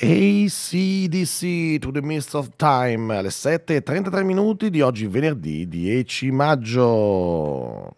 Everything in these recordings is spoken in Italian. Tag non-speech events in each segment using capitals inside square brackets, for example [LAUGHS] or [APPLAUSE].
ACDC to the Mist of Time alle 7.33 minuti di oggi venerdì 10 maggio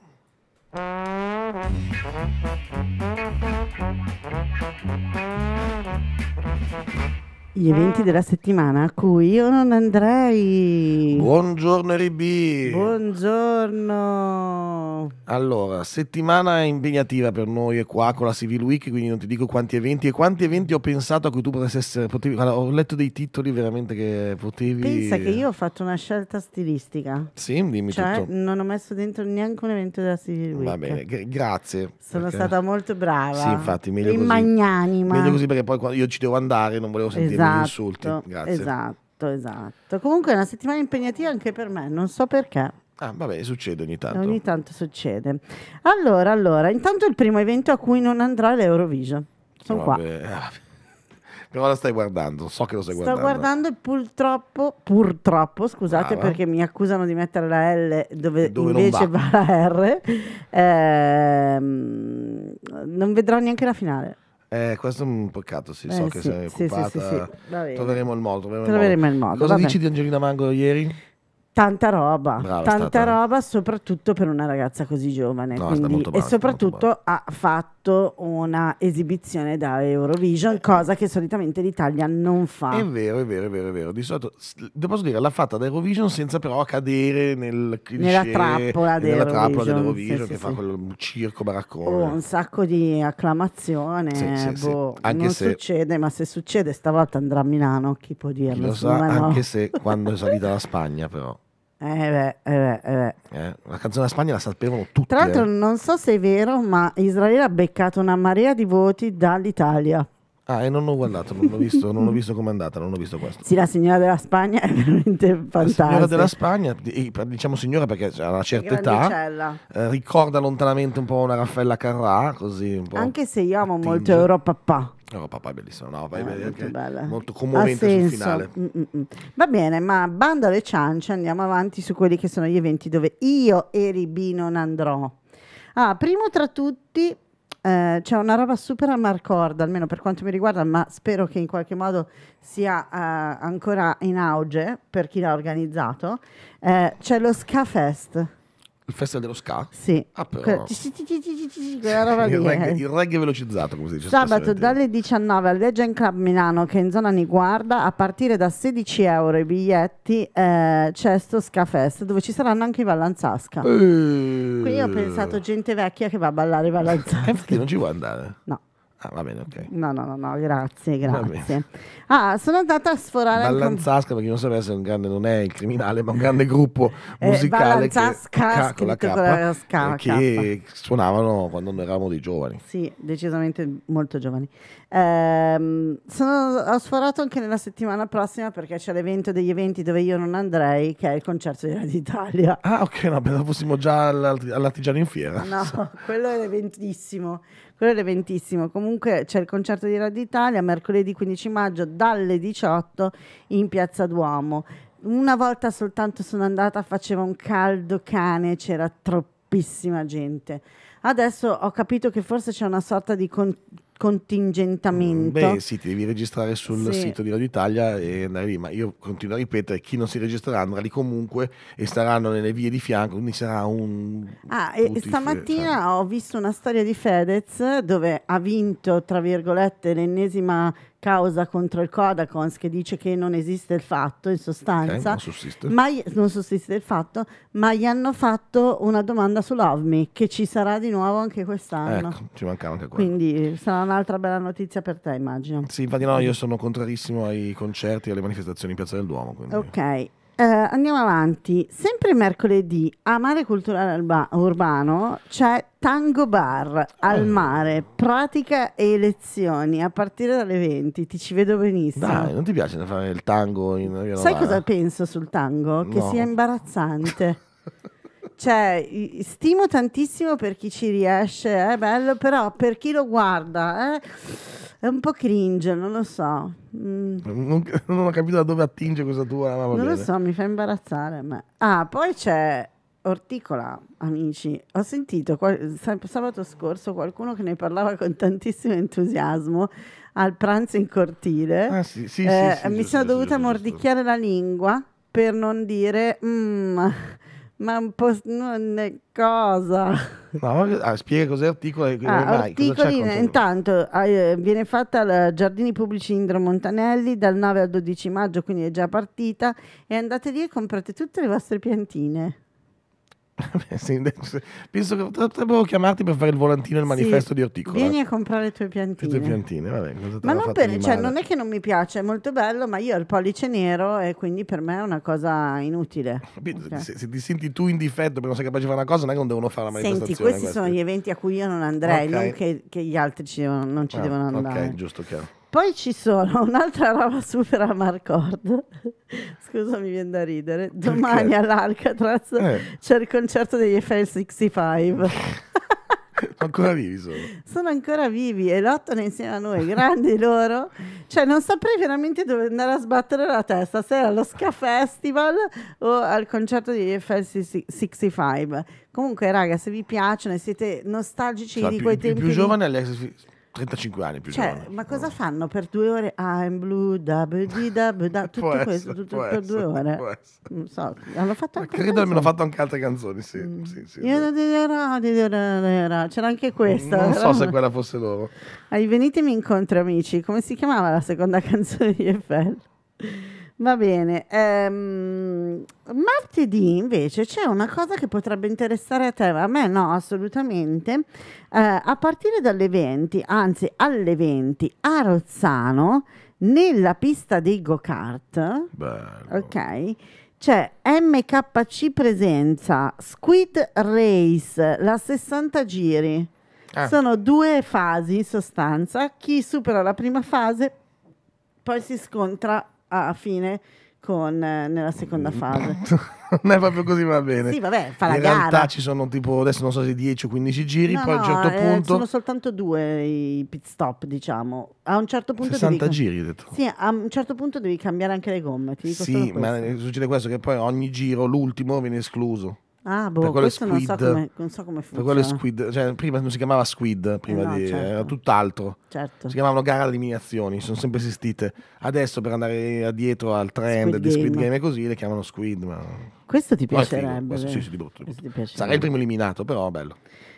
gli eventi mm. della settimana a cui io non andrei. Buongiorno Ribi. Buongiorno. Allora, settimana impegnativa per noi è qua con la Civil Week, quindi non ti dico quanti eventi e quanti eventi ho pensato a cui tu potessi essere. Potevi, allora, ho letto dei titoli veramente che potevi. Pensa che io ho fatto una scelta stilistica. Sì, dimmi cioè, tutto. Non ho messo dentro neanche un evento della Civil Week. Va bene, grazie. Sono perché... stata molto brava. Sì, infatti, meglio così. Magnanima. Meglio così perché poi io ci devo andare, non volevo sentire. Esatto esatto, insulti. Grazie. Esatto, esatto. Comunque è una settimana impegnativa anche per me, non so perché. Ah, vabbè, succede ogni tanto. Ogni tanto succede. Allora, allora, intanto il primo evento a cui non andrà l'Eurovision. Sono vabbè. qua. Che ora stai guardando? So che lo stai Sto guardando. Sto guardando e purtroppo, purtroppo, scusate Brava. Ah, perché mi accusano di mettere la L dove, dove invece va. va. la R, ehm, non vedrò neanche la finale. Eh, questo è un peccato, sì, eh, so sì, che sei sì, occupata. Sì, troveremo il modo. Troveremo, troveremo il, modo. il modo. Cosa dici di Angelina Mango ieri? Tanta roba, Brava, tanta stata. roba, soprattutto per una ragazza così giovane. No, quindi, e soprattutto ha fatto fatto una esibizione da Eurovision, eh. cosa che solitamente l'Italia non fa. È vero, è vero, è vero, è vero. Di solito, posso dire, l'ha fatta da Eurovision senza però cadere nel cliché, nella trappola dell'Eurovision sì, sì, che sì. fa quel circo baraccone. Oh, un sacco di acclamazione, boh, non se... succede, ma se succede stavolta andrà a Milano, chi può dirlo? Chi lo sa, anche no. se quando è [LAUGHS] salita la Spagna però. Eh, eh beh, eh beh, eh la canzone della Spagna la sapevano tutti. Tra l'altro, eh. non so se è vero, ma Israele ha beccato una marea di voti dall'Italia. Ah, e non ho guardato, non ho visto, non ho visto com'è andata, non ho visto questo. Sì, la signora della Spagna è veramente fantastica. La signora della Spagna, diciamo signora perché ha una certa età, eh, ricorda lontanamente un po' una Raffaella Carrà, così un po'. Anche se io amo attinge. molto Europapà. Europapà è bellissima, no, vai eh, bella, molto, bella. molto commovente sul finale. Mm, mm, mm. Va bene, ma bando alle ciance, andiamo avanti su quelli che sono gli eventi dove io e Ribi non andrò. Ah, primo tra tutti eh, c'è una roba super a almeno per quanto mi riguarda, ma spero che in qualche modo sia eh, ancora in auge per chi l'ha organizzato. Eh, c'è lo Ska Fest il festival dello ska? Sì. Ah, però. il, reggae, il reggae eh. velocizzato, come si dice. Sabato dalle 19 al Legend Club Milano, che è in zona Niguarda, a partire da 16 euro i biglietti, eh, c'è sto Ska Fest, dove ci saranno anche i Vallanzasca. Eh. Quindi ho pensato gente vecchia che va a ballare i eh, Vallanzasca. Infatti non ci vuoi andare. No. Ah, va bene, ok. No, no, no, no grazie, grazie. Ah, sono andata a sforare... Ballanzasca, con... perché non sapeva se un grande, non è il criminale, ma un grande gruppo eh, musicale eh, che, K, con la K, K, eh, che suonavano quando noi eravamo dei giovani. Sì, decisamente molto giovani. Ehm, sono, ho sforato anche nella settimana prossima perché c'è l'evento degli eventi dove io non andrei, che è il concerto di Radio Italia. Ah, ok, no, pensavo fossimo già all'artigiano in fiera. No, [LAUGHS] quello è l'eventissimo quello è l'eventissimo. Comunque c'è il concerto di Radio Italia mercoledì 15 maggio dalle 18 in Piazza Duomo. Una volta soltanto sono andata, faceva un caldo cane, c'era troppissima gente. Adesso ho capito che forse c'è una sorta di con- contingentamento. Beh, sì, ti devi registrare sul sì. sito di Radio Italia e andare lì, ma io continuo a ripetere, chi non si registrerà andrà lì comunque e staranno nelle vie di fianco, quindi sarà un... Ah, e stamattina cioè. ho visto una storia di Fedez dove ha vinto, tra virgolette, l'ennesima causa contro il Codacons che dice che non esiste il fatto in sostanza, okay, non ma non sussiste il fatto, ma gli hanno fatto una domanda su Love Me che ci sarà di nuovo anche quest'anno. Ecco, ci mancava anche quello. Quindi sarà un'altra bella notizia per te, immagino. Sì, infatti no, io sono contrarissimo ai concerti e alle manifestazioni in Piazza del Duomo. Quindi. Ok, eh, andiamo avanti. Sempre mercoledì a Mare Culturale Urbano c'è Tango Bar al oh. mare, pratica e lezioni a partire dalle 20. Ti ci vedo benissimo. Dai, non ti piace fare il tango in Sai cosa penso sul tango? Che no. sia imbarazzante. [LAUGHS] cioè, stimo tantissimo per chi ci riesce, è eh, bello, però per chi lo guarda eh, è un po' cringe, non lo so. Mm. Non, [LAUGHS] non, ho capito da dove attinge questa tua. non bene. lo so, mi fa imbarazzare a Ah, poi c'è Orticola, amici. Ho sentito sabato scorso qualcuno che ne parlava con tantissimo entusiasmo al pranzo in cortile. Ah, sì, sì, eh, sì, mi sono dovuta mordicchiare la lingua per non dire... Mm, ma un po' non è cosa? No, ah, spiega cos'è ah, articoli. Ah, articoli intanto eh, viene fatta al Giardini Pubblici Indro Montanelli dal 9 al 12 maggio, quindi è già partita e andate lì e comprate tutte le vostre piantine. Penso che potrebbero chiamarti per fare il volantino e il manifesto sì. di articolo. Vieni eh. a comprare le tue piantine. Le tue piantine, vabbè. ma non, per, cioè, non, è che non mi piace, è molto bello, ma io ho il pollice nero e quindi per me è una cosa inutile. Okay. Se, se, ti senti tu in difetto perché non sei capace di fare una cosa, non è che non devono fare la manifestazione. Senti, questi, questi. sono gli eventi a cui io non andrei, okay. non che, che, gli altri ci devono, non ci ah, devono andare. Ok, giusto, chiaro. Poi ci sono [LAUGHS] un'altra roba super a Marcord. [LAUGHS] Scusami, mi viene da ridere. Domani Perché? all'Alcatraz eh. c'è il concerto degli FL65. [LAUGHS] ancora vivi sono. Sono ancora vivi e lottano insieme a noi, grandi loro. Cioè, non saprei veramente dove andare a sbattere la testa, se allo Ska Festival o al concerto degli FL65. Comunque, raga, se vi piacciono e siete nostalgici cioè, di più, quei più, tempi... più giovane è l'FL65. 35 anni più cioè, giovane. Ma cosa no. fanno per due ore? Ah, I'm blue, da, di, da, da [LAUGHS] tutto può questo, essere, tutto per due ore. Non so, hanno fatto anche ma credo abbiano fatto anche altre canzoni, sì. Mm. sì, sì C'era anche mm, questa. Non so se quella fosse loro. Venitemi incontro amici, come si chiamava la seconda [LAUGHS] canzone di Eiffel? Va bene, ehm, martedì invece c'è una cosa che potrebbe interessare a te, a me no assolutamente, eh, a partire dalle 20, anzi alle 20 a Rozzano, nella pista dei go-kart, ok, c'è MKC Presenza, Squid Race, la 60 giri, ah. sono due fasi in sostanza, chi supera la prima fase poi si scontra a fine con, eh, nella seconda mm. fase. [LAUGHS] non è proprio così, va bene. Sì, vabbè, fa la In gara. realtà ci sono tipo, adesso non so se 10 o 15 giri, no, poi no, a un certo eh, punto... sono soltanto due i pit stop, diciamo. A un certo punto... 60 devi... giri, hai detto. Sì, a un certo punto devi cambiare anche le gomme, ti dico Sì, ma succede questo che poi ogni giro, l'ultimo, viene escluso. Ah, boh, per questo squid, non, so come, non so come funziona. Per quello squid, cioè, prima non si chiamava squid, prima eh no, di, certo. era tutt'altro. Certo. Si chiamavano gara alle eliminazioni, sono sempre esistite. Adesso per andare dietro al trend squid di Squid Game. e così le chiamano squid. Ma... Questo ti piacerebbe? questo, sì, sì, di brutto. Sarei il primo eliminato, però bello.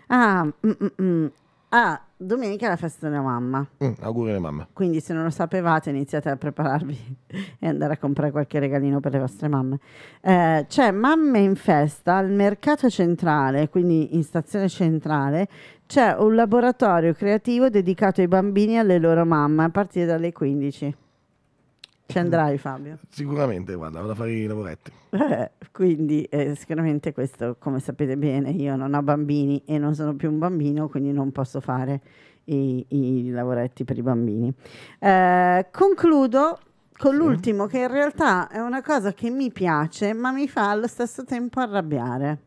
Ah, mm, mm, mm. Ah, domenica è la festa della mamma. Mm, auguri alle mamme. Quindi se non lo sapevate iniziate a prepararvi [LAUGHS] e andare a comprare qualche regalino per le vostre mamme. Eh, c'è Mamme in festa al mercato centrale, quindi in stazione centrale, c'è un laboratorio creativo dedicato ai bambini e alle loro mamme a partire dalle 15. Ci andrai Fabio? Sicuramente, guarda, vado a fare i lavoretti. Eh, quindi eh, sicuramente questo, come sapete bene, io non ho bambini e non sono più un bambino, quindi non posso fare i, i lavoretti per i bambini. Eh, concludo con sì. l'ultimo, che in realtà è una cosa che mi piace, ma mi fa allo stesso tempo arrabbiare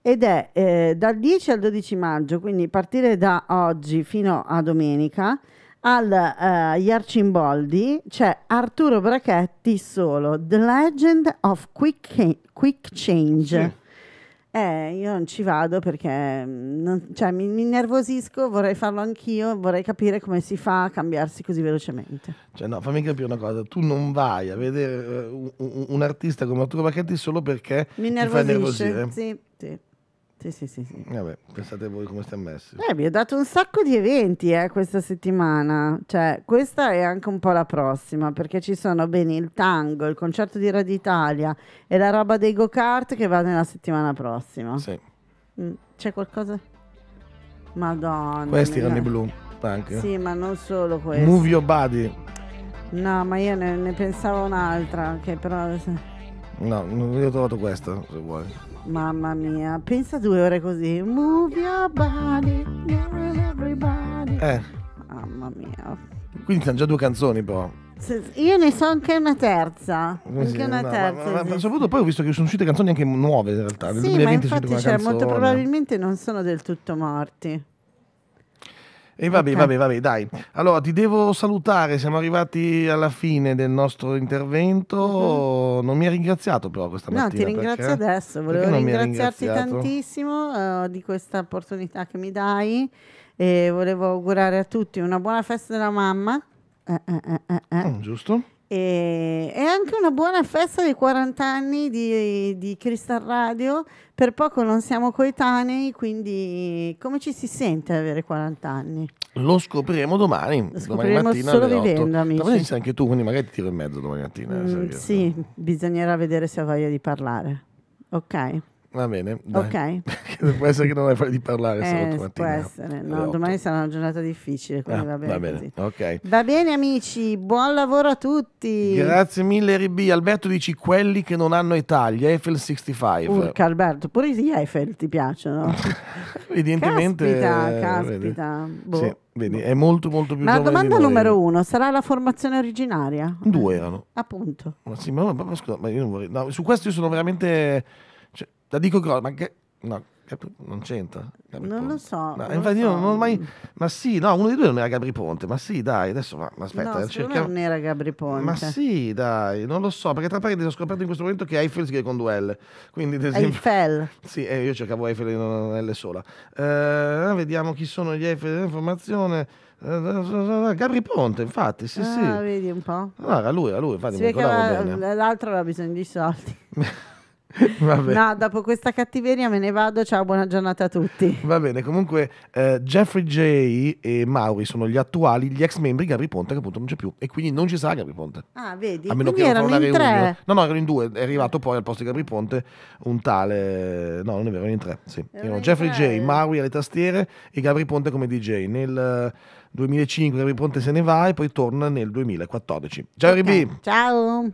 ed è eh, dal 10 al 12 maggio, quindi partire da oggi fino a domenica, al uh, eh, Iarcimboldi c'è Arturo Brachetti solo The Legend of Quick, Quick Change. Sì. Eh, io non ci vado perché mm, non, cioè, mi, mi nervosisco, vorrei farlo anch'io, vorrei capire come si fa a cambiarsi così velocemente. Cioè, no, fammi capire una cosa, tu non vai a vedere uh, un, un, artista come Arturo Bacchetti solo perché mi ti fa nervosire. Sì, sì. Sì, sì, sì. sì. Vabbè, pensate voi come stiamo messi. Eh, vi ho dato un sacco di eventi eh, questa settimana. Cioè, questa è anche un po' la prossima, perché ci sono bene il tango, il concerto di Radio Italia e la roba dei go-kart che va nella settimana prossima. Sì. Mm, c'è qualcosa? Madonna. Questi erano i blu. Anche. Sì, ma non solo questi. Move your body. No, ma io ne, ne pensavo un'altra, che però... No, non ho trovato questa, se vuoi. Mamma mia, pensa due ore così. Move your body, everybody. Eh. Mamma mia. Quindi sono già due canzoni però. io ne so anche una terza. Anche sì, una no, terza. Ma, ma, ma, soprattutto poi ho visto che sono uscite canzoni anche nuove in realtà. Nel sì, 2020 ma infatti cioè, molto probabilmente non sono del tutto morti. E vabbè, okay. vabbè, vabbè, dai. Allora, ti devo salutare, siamo arrivati alla fine del nostro intervento. Mm-hmm. Non mi hai ringraziato però questa mattina. No, ti ringrazio eh? perché? adesso, volevo ringraziarti tantissimo uh, di questa opportunità che mi dai e volevo augurare a tutti una buona festa della mamma. Eh, eh, eh, eh mm, giusto? E, è anche una buona festa dei 40 anni di, di Crystal Radio. Per poco non siamo coetanei, quindi come ci si sente ad avere 40 anni? Lo scopriremo domani. Lo scopriremo domani mattina solo vivendo, amici. Domani sei anche tu, quindi magari ti tiro in mezzo domani mattina. Eh, mm, sì, bisognerà vedere se ho voglia di parlare. Ok. Va bene, dai. ok. [LAUGHS] può essere che non hai voglia di parlare eh, Può essere, no, domani sarà una giornata difficile, quindi ah, va bene. Va bene. Okay. va bene, amici, buon lavoro a tutti. Grazie mille RB. Alberto dici quelli che non hanno Italia. Eiffel 65. Urca Alberto, pure gli Eiffel ti piacciono. [LAUGHS] Evidentemente. Caspita, eh, caspita. Boh. Sì. Vedi, è molto molto più Ma la domanda numero uno sarà la formazione originaria? Due erano. Appunto. Ma sì, ma, ma, ma scusa, ma io non vorrei. No, su questo io sono veramente cioè, la dico grossa, ma che... No, non c'entra. Gabri non Ponte. lo so. No, non infatti, lo so. Non mai, ma sì, no, uno di due non era Gabri Ponte. Ma sì, dai, adesso ma, aspetta. No, eh, cerchiamo... non era Gabri Ponte. Ma sì, dai, non lo so. Perché tra parentesi ho scoperto in questo momento che Eiffel si è con due L. Quindi, esempio, Eiffel. [LAUGHS] Sì, eh, io cercavo Eiffel in una L sola. Eh, vediamo chi sono gli Eiffel dell'informazione. Gabri Ponte, infatti, sì, ah, sì. vedi un po'. Allora, lui, lui, infatti, mi ricordavo bene. L'altro aveva bisogno di soldi. [LAUGHS] [LAUGHS] Vabbè. No, dopo questa cattiveria me ne vado. Ciao, buona giornata a tutti. Va bene, comunque eh, Jeffrey J e Mauri sono gli attuali, gli ex membri di Gabri Ponte che appunto non c'è più e quindi non ci sarà Gabri Ponte. Ah, vedi? A meno quindi che erano in tre. No, no, erano in due. È arrivato poi al posto di Gabri Ponte un tale No, non è vero, erano in tre, sì. Erano Jeffrey J, Mauri alle tastiere e Gabri Ponte come DJ nel 2005 eh, Gabri Ponte se ne va e poi torna nel 2014. Ciao okay. Ribi. Ciao.